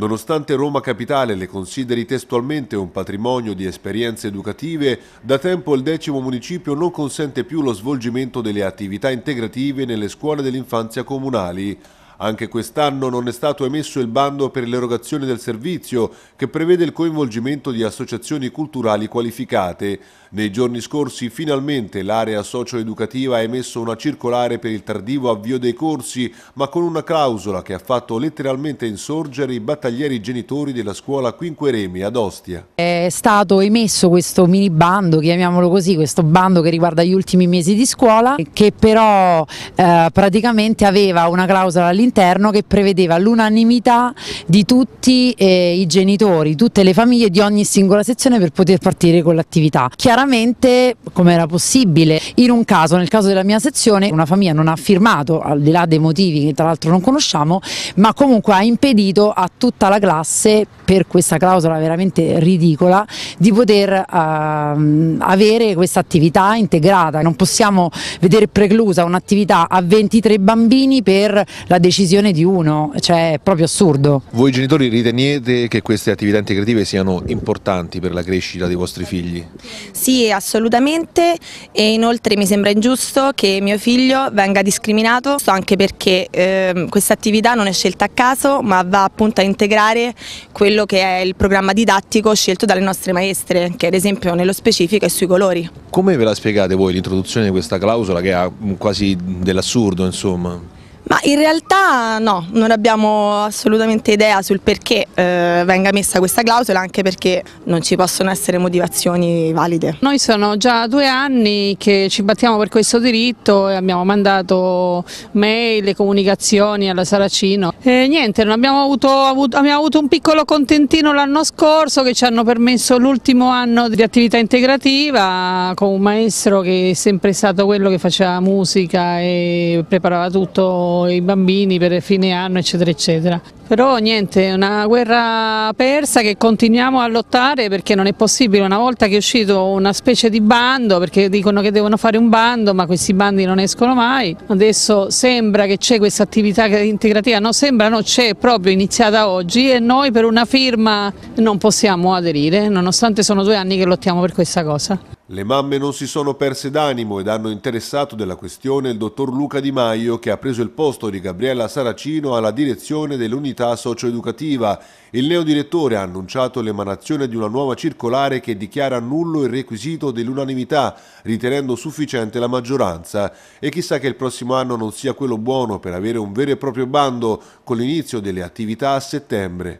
Nonostante Roma Capitale le consideri testualmente un patrimonio di esperienze educative, da tempo il decimo municipio non consente più lo svolgimento delle attività integrative nelle scuole dell'infanzia comunali. Anche quest'anno non è stato emesso il bando per l'erogazione del servizio, che prevede il coinvolgimento di associazioni culturali qualificate. Nei giorni scorsi finalmente l'area socio-educativa ha emesso una circolare per il tardivo avvio dei corsi, ma con una clausola che ha fatto letteralmente insorgere i battaglieri genitori della scuola Quinqueremi ad Ostia. È stato emesso questo mini bando, chiamiamolo così, questo bando che riguarda gli ultimi mesi di scuola, che però eh, praticamente aveva una clausola all'interno interno che prevedeva l'unanimità di tutti eh, i genitori, tutte le famiglie di ogni singola sezione per poter partire con l'attività. Chiaramente come era possibile? In un caso, nel caso della mia sezione, una famiglia non ha firmato, al di là dei motivi che tra l'altro non conosciamo, ma comunque ha impedito a tutta la classe, per questa clausola veramente ridicola, di poter eh, avere questa attività integrata. Non possiamo vedere preclusa un'attività a 23 bambini per la decisione decisione di uno, cioè è proprio assurdo. Voi genitori ritenete che queste attività integrative siano importanti per la crescita dei vostri figli? Sì, assolutamente e inoltre mi sembra ingiusto che mio figlio venga discriminato, anche perché eh, questa attività non è scelta a caso ma va appunto a integrare quello che è il programma didattico scelto dalle nostre maestre, che ad esempio nello specifico è sui colori. Come ve la spiegate voi l'introduzione di questa clausola che ha quasi dell'assurdo insomma? Ma in realtà no, non abbiamo assolutamente idea sul perché eh, venga messa questa clausola, anche perché non ci possono essere motivazioni valide. Noi sono già due anni che ci battiamo per questo diritto e abbiamo mandato mail e comunicazioni alla Saracino. E niente, abbiamo avuto, abbiamo avuto un piccolo contentino l'anno scorso che ci hanno permesso l'ultimo anno di attività integrativa con un maestro che è sempre stato quello che faceva musica e preparava tutto i bambini per fine anno eccetera eccetera. Però niente, è una guerra persa che continuiamo a lottare perché non è possibile una volta che è uscito una specie di bando, perché dicono che devono fare un bando ma questi bandi non escono mai, adesso sembra che c'è questa attività integrativa, no sembra, no c'è, proprio iniziata oggi e noi per una firma non possiamo aderire nonostante sono due anni che lottiamo per questa cosa. Le mamme non si sono perse d'animo ed hanno interessato della questione il dottor Luca Di Maio che ha preso il posto di Gabriella Saracino alla direzione dell'unità socioeducativa. Il neodirettore ha annunciato l'emanazione di una nuova circolare che dichiara nullo il requisito dell'unanimità, ritenendo sufficiente la maggioranza. E chissà che il prossimo anno non sia quello buono per avere un vero e proprio bando con l'inizio delle attività a settembre.